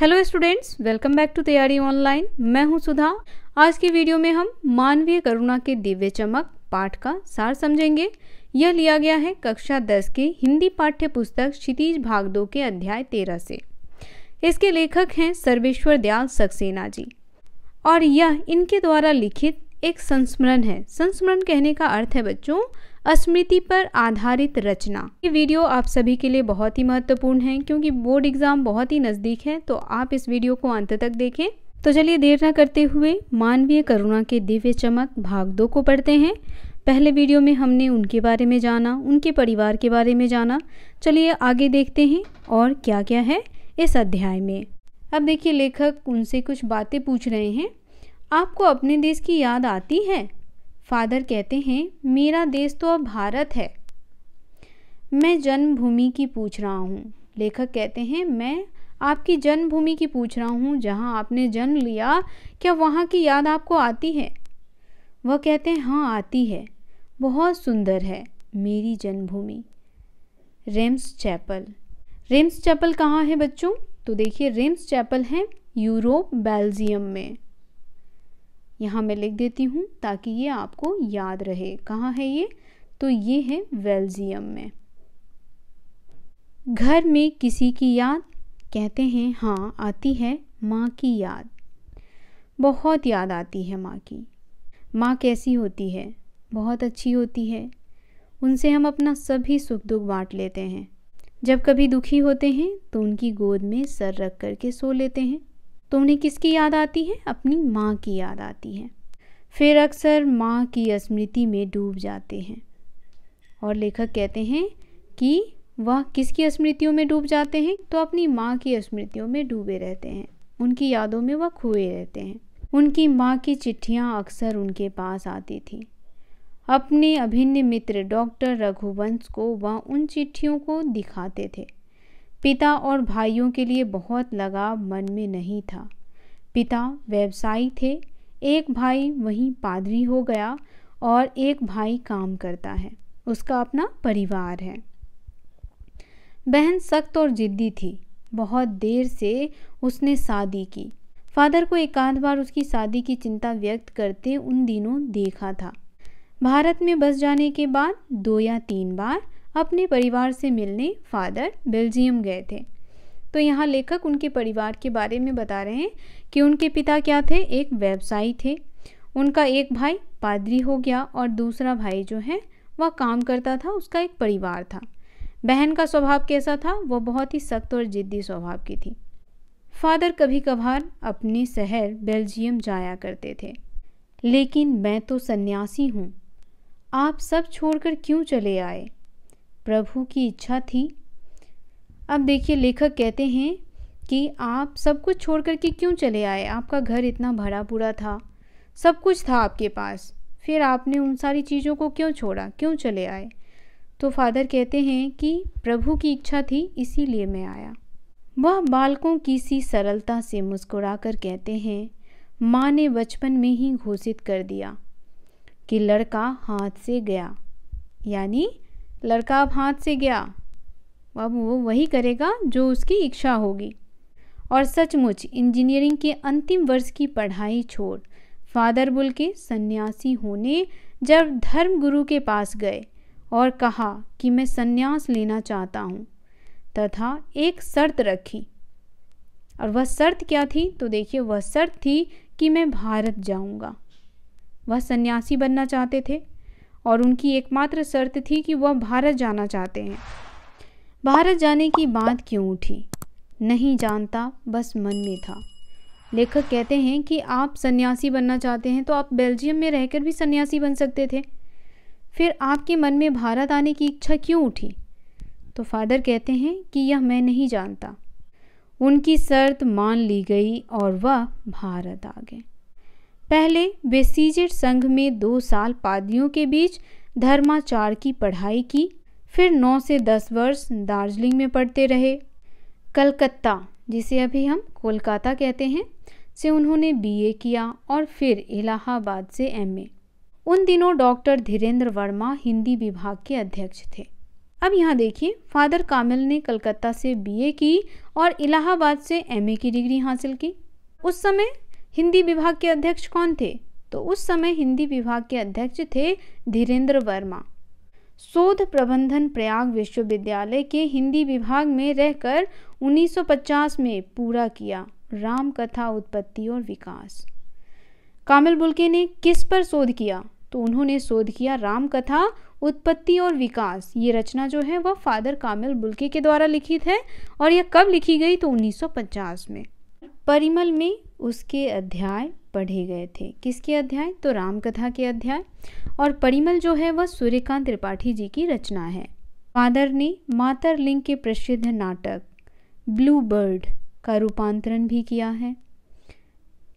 Hello students welcome back to Taiyari online मैं हूं सुधा आज की वीडियो में हम मानवीय करुणा के दिव्य चमक पाठ का सार समझेंगे यह लिया गया है कक्षा 10 के हिंदी पाठ्य पुस्तक क्षितिज भाग दो के अध्याय 13 से इसके लेखक हैं सर्वेश्वर दयाल सक्सेना जी और यह इनके द्वारा लिखित एक संस्मरण है संस्मरण कहने का अर्थ है बच्चों स्मृति पर आधारित रचना ये वीडियो आप सभी के लिए बहुत ही महत्वपूर्ण है क्योंकि बोर्ड एग्जाम बहुत ही नज़दीक है तो आप इस वीडियो को अंत तक देखें तो चलिए देर न करते हुए मानवीय करुणा के दिव्य चमक भाग दो को पढ़ते हैं पहले वीडियो में हमने उनके बारे में जाना उनके परिवार के बारे में जाना चलिए आगे देखते हैं और क्या क्या है इस अध्याय में अब देखिए लेखक उनसे कुछ बातें पूछ रहे हैं आपको अपने देश की याद आती है फादर कहते हैं मेरा देश तो अब भारत है मैं जन्मभूमि की पूछ रहा हूँ लेखक कहते हैं मैं आपकी जन्मभूमि की पूछ रहा हूँ जहाँ आपने जन्म लिया क्या वहाँ की याद आपको आती है वह कहते हैं हाँ आती है बहुत सुंदर है मेरी जन्मभूमि रेम्स चैपल रेम्स चैपल कहाँ है बच्चों तो देखिए रेम्स चैपल है यूरोप बेल्जियम में यहाँ मैं लिख देती हूँ ताकि ये आपको याद रहे कहाँ है ये तो ये है वेल्जियम में घर में किसी की याद कहते हैं हाँ आती है माँ की याद बहुत याद आती है माँ की माँ कैसी होती है बहुत अच्छी होती है उनसे हम अपना सभी सुख दुख बांट लेते हैं जब कभी दुखी होते हैं तो उनकी गोद में सर रख कर के सो लेते हैं तो उन्हें किसकी याद आती है अपनी माँ की याद आती है फिर अक्सर माँ की स्मृति में डूब जाते हैं और लेखक कहते हैं कि वह किसकी स्मृतियों में डूब जाते हैं तो अपनी माँ की स्मृतियों में डूबे रहते हैं उनकी यादों में वह खोए रहते हैं उनकी माँ की चिट्ठियाँ अक्सर उनके पास आती थी अपने अभिन्न मित्र डॉक्टर रघुवंश को वह उन चिट्ठियों को दिखाते थे पिता और भाइयों के लिए बहुत लगाव मन में नहीं था पिता व्यवसायी थे एक भाई वहीं पादरी हो गया और एक भाई काम करता है उसका अपना परिवार है बहन सख्त और ज़िद्दी थी बहुत देर से उसने शादी की फादर को एक आध बार उसकी शादी की चिंता व्यक्त करते उन दिनों देखा था भारत में बस जाने के बाद दो या तीन बार अपने परिवार से मिलने फादर बेल्जियम गए थे तो यहाँ लेखक उनके परिवार के बारे में बता रहे हैं कि उनके पिता क्या थे एक व्यवसायी थे उनका एक भाई पादरी हो गया और दूसरा भाई जो है वह काम करता था उसका एक परिवार था बहन का स्वभाव कैसा था वह बहुत ही सख्त और ज़िद्दी स्वभाव की थी फादर कभी कभार अपने शहर बेल्जियम जाया करते थे लेकिन मैं तो सन्यासी हूँ आप सब छोड़कर क्यों चले आए प्रभु की इच्छा थी अब देखिए लेखक कहते हैं कि आप सब कुछ छोड़ करके क्यों चले आए आपका घर इतना भरा पूरा था सब कुछ था आपके पास फिर आपने उन सारी चीज़ों को क्यों छोड़ा क्यों चले आए तो फादर कहते हैं कि प्रभु की इच्छा थी इसीलिए मैं आया वह बालकों की सी सरलता से मुस्कुरा कर कहते हैं माँ ने बचपन में ही घोषित कर दिया कि लड़का हाथ से गया यानी लड़का अब हाथ से गया अब वो वही करेगा जो उसकी इच्छा होगी और सचमुच इंजीनियरिंग के अंतिम वर्ष की पढ़ाई छोड़ फादर बुल के सन्यासी होने जब धर्म गुरु के पास गए और कहा कि मैं सन्यास लेना चाहता हूँ तथा एक शर्त रखी और वह शर्त क्या थी तो देखिए वह शर्त थी कि मैं भारत जाऊँगा वह सन्यासी बनना चाहते थे और उनकी एकमात्र शर्त थी कि वह भारत जाना चाहते हैं भारत जाने की बात क्यों उठी नहीं जानता बस मन में था लेखक कहते हैं कि आप सन्यासी बनना चाहते हैं तो आप बेल्जियम में रहकर भी सन्यासी बन सकते थे फिर आपके मन में भारत आने की इच्छा क्यों उठी तो फादर कहते हैं कि यह मैं नहीं जानता उनकी शर्त मान ली गई और वह भारत आ गए पहले सीजेट संघ में दो साल पादियों के बीच धर्माचार की पढ़ाई की फिर नौ से दस वर्ष दार्जिलिंग में पढ़ते रहे कलकत्ता जिसे अभी हम कोलकाता कहते हैं से उन्होंने बीए किया और फिर इलाहाबाद से एमए। उन दिनों डॉक्टर धीरेन्द्र वर्मा हिंदी विभाग के अध्यक्ष थे अब यहाँ देखिए फादर कामिल ने कलकत्ता से बीए की और इलाहाबाद से एमए की डिग्री हासिल की उस समय हिंदी विभाग के अध्यक्ष कौन थे तो उस समय हिंदी विभाग के अध्यक्ष थे धीरेन्द्र वर्मा शोध प्रबंधन प्रयाग विश्वविद्यालय के हिंदी विभाग में रहकर 1950 में पूरा किया राम कथा उत्पत्ति और विकास कामिल बुल्के ने किस पर शोध किया तो उन्होंने शोध किया राम कथा उत्पत्ति और विकास ये रचना जो है वह फादर कामिल बुल्के के द्वारा लिखित है और यह कब लिखी गई तो 1950 में परिमल में उसके अध्याय पढ़े गए थे किसके अध्याय तो रामकथा के अध्याय और परिमल जो है वह सूर्यकांत त्रिपाठी जी की रचना है फादर ने मातर लिंग के प्रसिद्ध नाटक ब्लू बर्ड का रूपांतरण भी किया है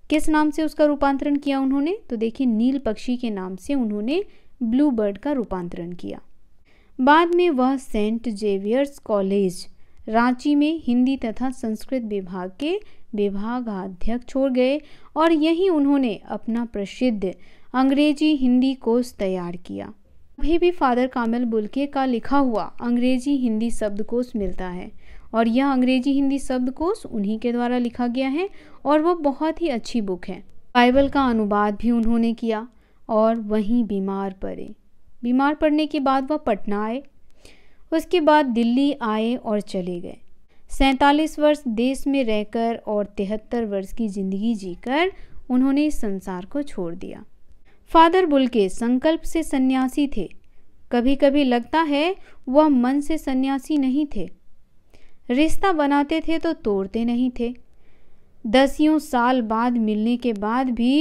किस नाम से उसका रूपांतरण किया उन्होंने तो देखिए नील पक्षी के नाम से उन्होंने ब्लू बर्ड का रूपांतरण किया बाद में वह सेंट जेवियर्स कॉलेज रांची में हिंदी तथा संस्कृत विभाग के विभागाध्यक्ष छोड़ गए और यहीं उन्होंने अपना प्रसिद्ध अंग्रेजी हिंदी कोर्स तैयार किया अभी भी फादर कामिल बुल्के का लिखा हुआ अंग्रेजी हिंदी शब्दकोश मिलता है और यह अंग्रेजी हिंदी शब्दकोश उन्हीं के द्वारा लिखा गया है और वो बहुत ही अच्छी बुक है बाइबल का अनुवाद भी उन्होंने किया और वहीं बीमार पड़े बीमार पड़ने के बाद वह पटना आए उसके बाद दिल्ली आए और चले गए सैंतालीस वर्ष देश में रहकर और तिहत्तर वर्ष की जिंदगी जीकर उन्होंने इस संसार को छोड़ दिया फादर के संकल्प से सन्यासी थे कभी कभी लगता है वह मन से सन्यासी नहीं थे रिश्ता बनाते थे तो तोड़ते नहीं थे दसियों साल बाद मिलने के बाद भी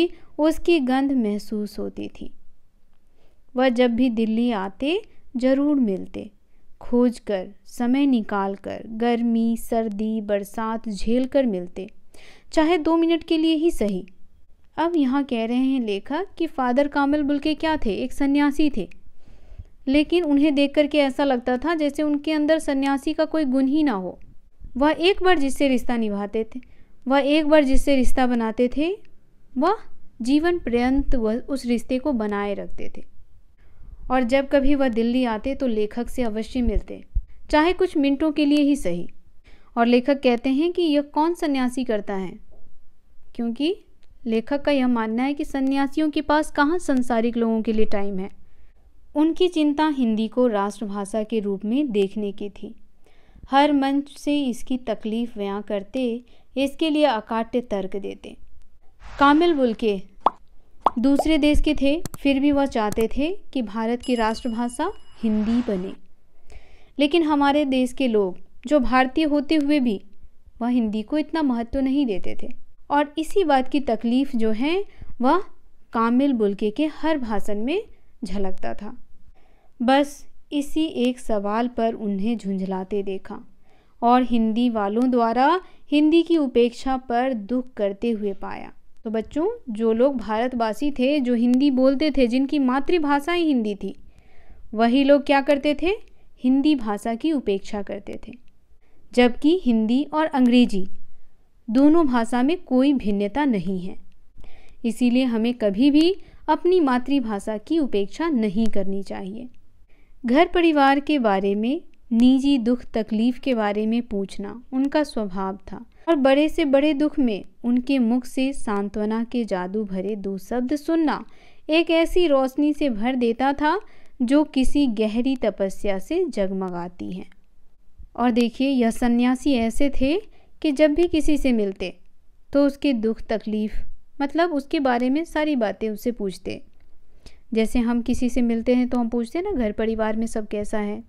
उसकी गंध महसूस होती थी वह जब भी दिल्ली आते जरूर मिलते खोज कर समय निकाल कर गर्मी सर्दी बरसात झेल कर मिलते चाहे दो मिनट के लिए ही सही अब यहाँ कह रहे हैं लेखक कि फादर कामिल बुलके क्या थे एक सन्यासी थे लेकिन उन्हें देख करके ऐसा लगता था जैसे उनके अंदर सन्यासी का कोई गुण ही ना हो वह एक बार जिससे रिश्ता निभाते थे वह एक बार जिससे रिश्ता बनाते थे वह जीवन पर्यंत वह उस रिश्ते को बनाए रखते थे और जब कभी वह दिल्ली आते तो लेखक से अवश्य मिलते चाहे कुछ मिनटों के लिए ही सही और लेखक कहते हैं कि यह कौन सन्यासी करता है क्योंकि लेखक का यह मानना है कि सन्यासियों के पास कहाँ संसारिक लोगों के लिए टाइम है उनकी चिंता हिंदी को राष्ट्रभाषा के रूप में देखने की थी हर मंच से इसकी तकलीफ व्या करते इसके लिए अकाट्य तर्क देते कामिल बुल के दूसरे देश के थे फिर भी वह चाहते थे कि भारत की राष्ट्रभाषा हिंदी बने लेकिन हमारे देश के लोग जो भारतीय होते हुए भी वह हिंदी को इतना महत्व नहीं देते थे और इसी बात की तकलीफ जो है वह कामिल बुलके के हर भाषण में झलकता था बस इसी एक सवाल पर उन्हें झुंझलाते देखा और हिंदी वालों द्वारा हिंदी की उपेक्षा पर दुख करते हुए पाया तो बच्चों जो लोग भारतवासी थे जो हिंदी बोलते थे जिनकी मातृभाषा ही हिंदी थी वही लोग क्या करते थे हिंदी भाषा की उपेक्षा करते थे जबकि हिंदी और अंग्रेजी दोनों भाषा में कोई भिन्नता नहीं है इसीलिए हमें कभी भी अपनी मातृभाषा की उपेक्षा नहीं करनी चाहिए घर परिवार के बारे में निजी दुख तकलीफ के बारे में पूछना उनका स्वभाव था और बड़े से बड़े दुख में उनके मुख से सांत्वना के जादू भरे दो शब्द सुनना एक ऐसी रोशनी से भर देता था जो किसी गहरी तपस्या से जगमगाती है और देखिए यह सन्यासी ऐसे थे कि जब भी किसी से मिलते तो उसके दुख तकलीफ मतलब उसके बारे में सारी बातें उससे पूछते जैसे हम किसी से मिलते हैं तो हम पूछते हैं ना घर परिवार में सब कैसा है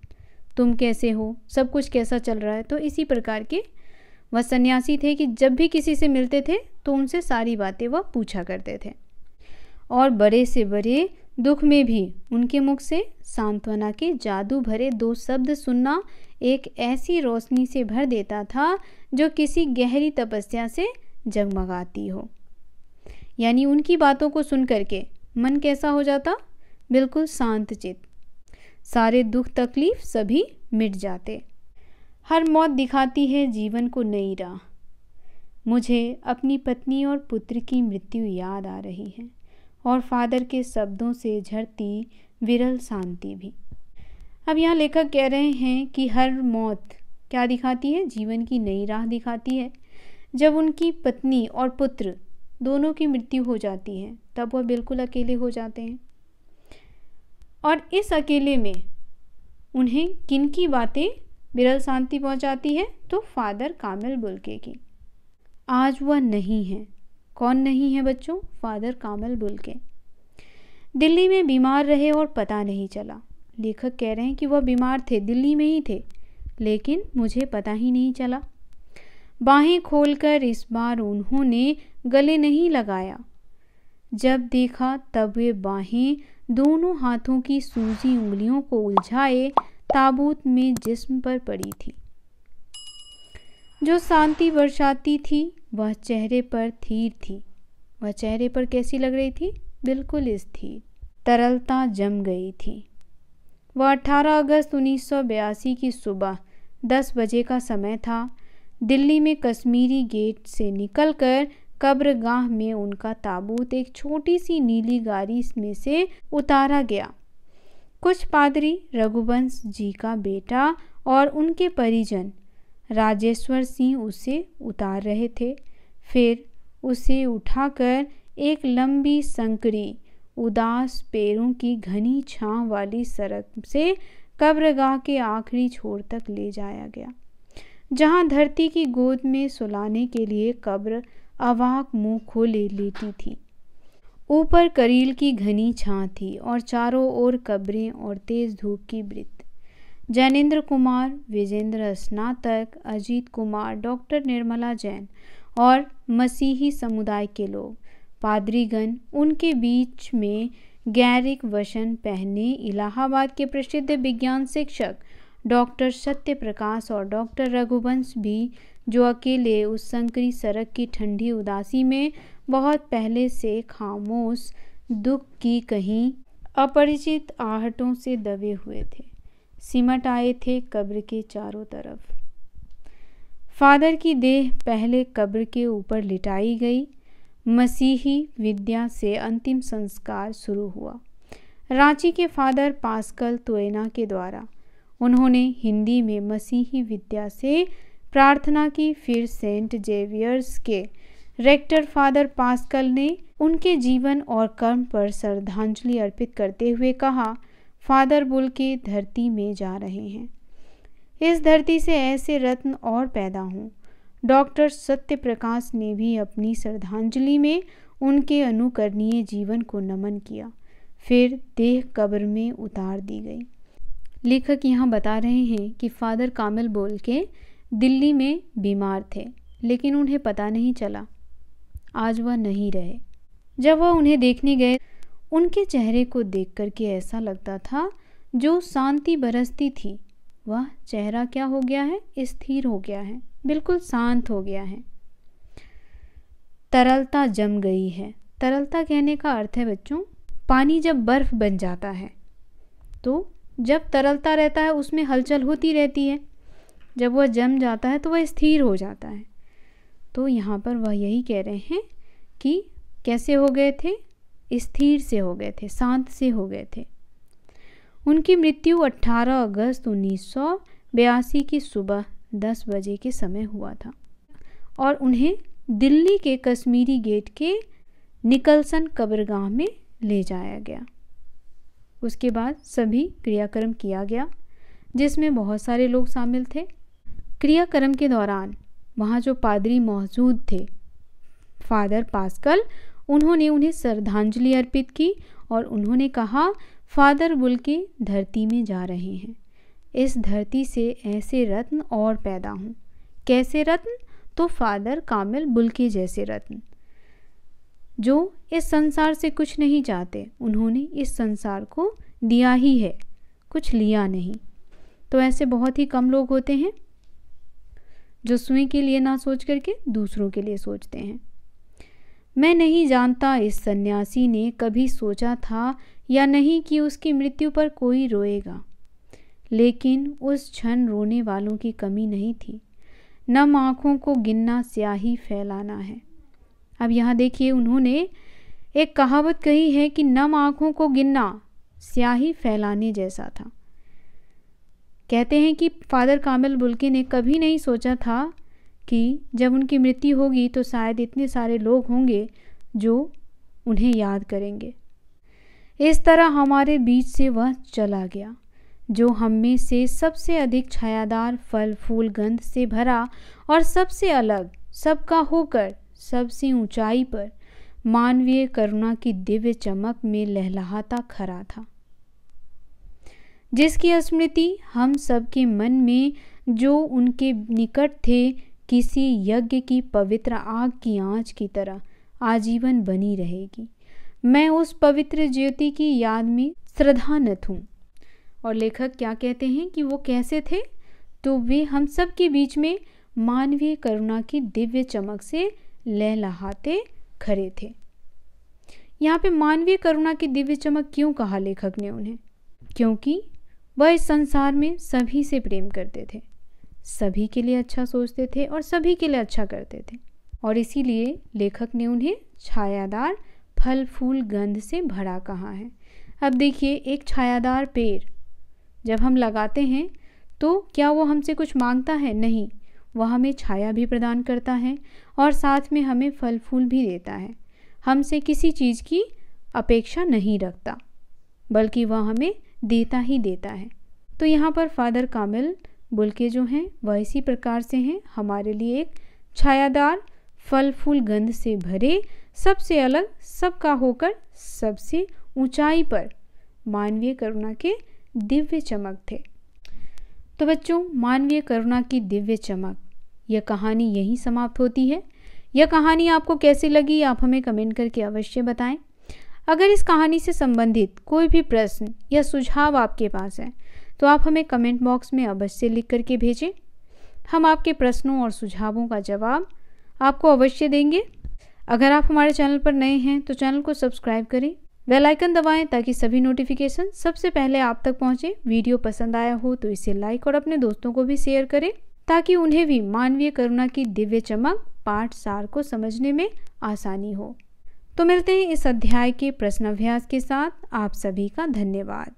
तुम कैसे हो सब कुछ कैसा चल रहा है तो इसी प्रकार के वह सन्यासी थे कि जब भी किसी से मिलते थे तो उनसे सारी बातें वह पूछा करते थे और बड़े से बड़े दुख में भी उनके मुख से सांत्वना के जादू भरे दो शब्द सुनना एक ऐसी रोशनी से भर देता था जो किसी गहरी तपस्या से जगमगाती हो यानी उनकी बातों को सुन करके मन कैसा हो जाता बिल्कुल शांत चित्त सारे दुख तकलीफ सभी मिट जाते हर मौत दिखाती है जीवन को नई राह मुझे अपनी पत्नी और पुत्र की मृत्यु याद आ रही है और फादर के शब्दों से झरती विरल शांति भी अब यहाँ लेखक कह रहे हैं कि हर मौत क्या दिखाती है जीवन की नई राह दिखाती है जब उनकी पत्नी और पुत्र दोनों की मृत्यु हो जाती है तब वह बिल्कुल अकेले हो जाते हैं और इस अकेले में उन्हें किन की बातें बिरल शांति पहुंचाती है तो फादर कामिल बुलके की आज वह नहीं है कौन नहीं है बच्चों फादर कामिल बुलके दिल्ली में बीमार रहे और पता नहीं चला लेखक कह रहे हैं कि वह बीमार थे दिल्ली में ही थे लेकिन मुझे पता ही नहीं चला बाहें खोलकर इस बार उन्होंने गले नहीं लगाया जब देखा तब वे बाहें दोनों हाथों की सूजी उंगलियों को उलझाए ताबूत में जिस्म पर पड़ी थी जो शांति बरसाती थी वह चेहरे पर थीर थी वह चेहरे पर कैसी लग रही थी बिल्कुल स्थिर तरलता जम गई थी वह 18 अगस्त 1982 की सुबह 10 बजे का समय था दिल्ली में कश्मीरी गेट से निकलकर कब्रगाह में उनका ताबूत एक छोटी सी नीली गाड़ी में से उतारा गया कुछ पादरी रघुवंश जी का बेटा और उनके परिजन राजेश्वर सिंह उसे उतार रहे थे फिर उसे उठाकर एक लंबी संकरी उदास पैरों की घनी छांव वाली सड़क से कब्रगाह के आखिरी छोर तक ले जाया गया जहां धरती की गोद में सुलाने के लिए कब्र अवाक मुंह खोले लेटी थी ऊपर करील की घनी छा थी और चारों ओर कब्रें और तेज धूप की वृत्त जैनेन्द्र कुमार विजेंद्र स्नातक अजीत कुमार डॉक्टर निर्मला जैन और मसीही समुदाय के लोग पादरीगण उनके बीच में गैरिक वशन पहने इलाहाबाद के प्रसिद्ध विज्ञान शिक्षक डॉक्टर सत्य प्रकाश और डॉक्टर रघुवंश भी जो अकेले उस संकरी सड़क की ठंडी उदासी में बहुत पहले से खामोश दुख की कहीं अपरिचित आहटों से दबे हुए थे सिमट आए थे कब्र के चारों तरफ फादर की देह पहले कब्र के ऊपर लिटाई गई मसीही विद्या से अंतिम संस्कार शुरू हुआ रांची के फादर पास्कल तोयना के द्वारा उन्होंने हिंदी में मसीही विद्या से प्रार्थना की फिर सेंट जेवियर्स के रेक्टर फादर पास्कल ने उनके जीवन और कर्म पर श्रद्धांजलि अर्पित करते हुए कहा फादर बुल के धरती में जा रहे हैं इस धरती से ऐसे रत्न और पैदा हों डॉक्टर सत्य प्रकाश ने भी अपनी श्रद्धांजलि में उनके अनुकरणीय जीवन को नमन किया फिर देह कब्र में उतार दी गई लेखक यहाँ बता रहे हैं कि फादर कामिल बोल के दिल्ली में बीमार थे लेकिन उन्हें पता नहीं चला आज वह नहीं रहे जब वह उन्हें देखने गए उनके चेहरे को देख कर के ऐसा लगता था जो शांति बरसती थी वह चेहरा क्या हो गया है स्थिर हो गया है बिल्कुल शांत हो गया है तरलता जम गई है तरलता कहने का अर्थ है बच्चों पानी जब बर्फ बन जाता है तो जब तरलता रहता है उसमें हलचल होती रहती है जब वह जम जाता है तो वह स्थिर हो जाता है तो यहाँ पर वह यही कह रहे हैं कि कैसे हो गए थे स्थिर से हो गए थे शांत से हो गए थे उनकी मृत्यु 18 अगस्त उन्नीस की सुबह 10 बजे के समय हुआ था और उन्हें दिल्ली के कश्मीरी गेट के निकलसन कब्रगाह में ले जाया गया उसके बाद सभी क्रियाक्रम किया गया जिसमें बहुत सारे लोग शामिल थे क्रियाक्रम के दौरान वहाँ जो पादरी मौजूद थे फादर पास्कल उन्होंने उन्हें श्रद्धांजलि अर्पित की और उन्होंने कहा फादर बुल के धरती में जा रहे हैं इस धरती से ऐसे रत्न और पैदा हों कैसे रत्न तो फादर कामिल बुल के जैसे रत्न जो इस संसार से कुछ नहीं चाहते उन्होंने इस संसार को दिया ही है कुछ लिया नहीं तो ऐसे बहुत ही कम लोग होते हैं जो स्वयं के लिए ना सोच करके दूसरों के लिए सोचते हैं मैं नहीं जानता इस सन्यासी ने कभी सोचा था या नहीं कि उसकी मृत्यु पर कोई रोएगा लेकिन उस क्षण रोने वालों की कमी नहीं थी नम आँखों को गिनना स्याही फैलाना है अब यहाँ देखिए उन्होंने एक कहावत कही है कि नम आँखों को गिनना स्याही फैलाने जैसा था कहते हैं कि फादर कामिल बुल्के ने कभी नहीं सोचा था कि जब उनकी मृत्यु होगी तो शायद इतने सारे लोग होंगे जो उन्हें याद करेंगे इस तरह हमारे बीच से वह चला गया जो हम में से सबसे अधिक छायादार फल फूल गंध से भरा और सबसे अलग सबका होकर सबसे ऊंचाई पर मानवीय करुणा की दिव्य चमक में लहलहाता खरा था जिसकी स्मृति हम सबके मन में जो उनके निकट थे किसी यज्ञ की पवित्र आग की आंच की तरह आजीवन बनी रहेगी मैं उस पवित्र ज्योति की याद में श्रद्धानत हूँ और लेखक क्या कहते हैं कि वो कैसे थे तो वे हम सब के बीच में मानवीय करुणा की दिव्य चमक से लहलहाते खड़े थे यहाँ पे मानवीय करुणा की दिव्य चमक क्यों कहा लेखक ने उन्हें क्योंकि वह इस संसार में सभी से प्रेम करते थे सभी के लिए अच्छा सोचते थे और सभी के लिए अच्छा करते थे और इसीलिए लेखक ने उन्हें छायादार फल फूल गंध से भरा कहा है अब देखिए एक छायादार पेड़ जब हम लगाते हैं तो क्या वो हमसे कुछ मांगता है नहीं वह हमें छाया भी प्रदान करता है और साथ में हमें फल फूल भी देता है हमसे किसी चीज़ की अपेक्षा नहीं रखता बल्कि वह हमें देता ही देता है तो यहाँ पर फादर कामिल बुलके जो हैं वह इसी प्रकार से हैं हमारे लिए एक छायादार फल फूल गंध से भरे सबसे अलग सबका होकर सबसे ऊंचाई पर मानवीय करुणा के दिव्य चमक थे तो बच्चों मानवीय करुणा की दिव्य चमक यह कहानी यहीं समाप्त होती है यह कहानी आपको कैसी लगी आप हमें कमेंट करके अवश्य बताएं अगर इस कहानी से संबंधित कोई भी प्रश्न या सुझाव आपके पास है तो आप हमें कमेंट बॉक्स में अवश्य लिख करके भेजें हम आपके प्रश्नों और सुझावों का जवाब आपको अवश्य देंगे अगर आप हमारे चैनल पर नए हैं तो चैनल को सब्सक्राइब करें बेल आइकन दबाएं ताकि सभी नोटिफिकेशन सबसे पहले आप तक पहुंचे वीडियो पसंद आया हो तो इसे लाइक और अपने दोस्तों को भी शेयर करें ताकि उन्हें भी मानवीय करुणा की दिव्य चमक पाठ सार को समझने में आसानी हो तो मिलते हैं इस अध्याय के प्रश्नाभ्यास के साथ आप सभी का धन्यवाद